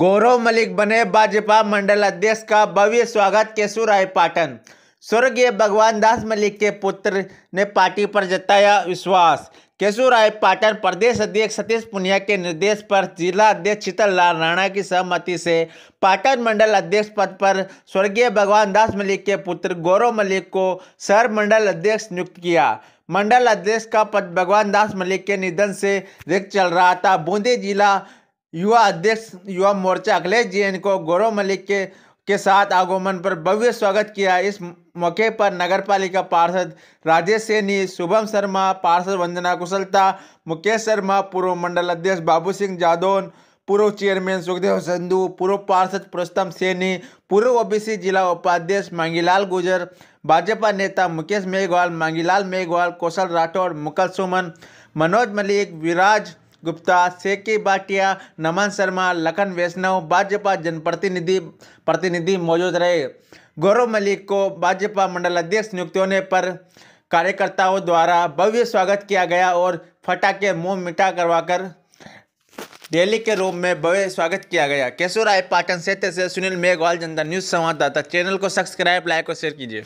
गौरव मलिक बने भाजपा मंडल अध्यक्ष का भव्य स्वागत राय पाटन स्वर्गीय भगवान दास मलिक के पुत्र ने पार्टी पर जताया विश्वास केशुराय पाटन प्रदेश अध्यक्ष सतीश पुनिया के निर्देश पर जिला अध्यक्ष शीतल लाल राणा की सहमति से पाटन मंडल अध्यक्ष पद पर स्वर्गीय भगवान दास मलिक के पुत्र गौरव मलिक को सर मंडल अध्यक्ष नियुक्त किया मंडल अध्यक्ष का पद भगवान दास मलिक के निधन से रिक्त चल रहा था बूंदी जिला युवा अध्यक्ष युवा मोर्चा अखिलेश जैन को गौरव मलिक के के साथ आगमन पर भव्य स्वागत किया इस मौके पर नगर पालिका पार्षद राजेश सैनी शुभम शर्मा पार्षद वंदना कुशलता मुकेश शर्मा पूर्व मंडल अध्यक्ष बाबू सिंह जादौन पूर्व चेयरमैन सुखदेव संधु पूर्व पार्षद प्रस्तम सैनी पूर्व ओबीसी जिला उपाध्यक्ष मांगीलाल गुजर भाजपा नेता मुकेश मेघवाल मांगीलाल मेघवाल कौशल राठौर मुकल सुमन मनोज मलिक विराज गुप्ता सेके बाटिया नमन शर्मा लखन वैष्णव भाजपा जनप्रतिनिधि प्रतिनिधि मौजूद रहे गौरव मलिक को भाजपा मंडल अध्यक्ष नियुक्त होने पर कार्यकर्ताओं द्वारा भव्य स्वागत किया गया और फटाके मुंह मिटा करवाकर रैली के रूप में भव्य स्वागत किया गया केशव राय पाटन क्षेत्र से सुनील मेघवाल जनता न्यूज़ संवाददाता चैनल को सब्सक्राइब लाइक और शेयर कीजिए